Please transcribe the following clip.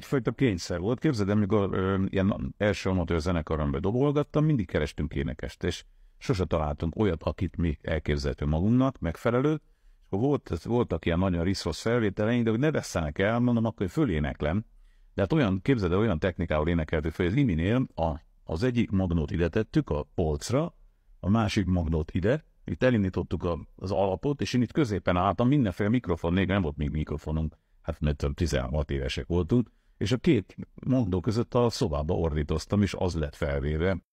egyfajta kényszer volt. Képzeld, amikor ö, ilyen első amatőr zenekaromba dobolgattam, mindig kerestünk énekest, és sose találtunk olyat, akit mi elképzeltünk magunknak, megfelelő. és volt, voltak ilyen nagyon riszos felvételeink, de hogy ne veszenek el, mondom, akkor hogy föléneklem. De hát olyan, képzeld, olyan technikával énekeltük fel, az iminél a, az egyik magnót ide tettük a polcra, a másik magnót ide, itt elindítottuk a, az alapot, és én itt középen álltam, mindenféle mikrofon, még nem volt még mikrofonunk, hát mert 16 évesek voltunk, és a két mondó között a szobába ordítoztam, és az lett felvéve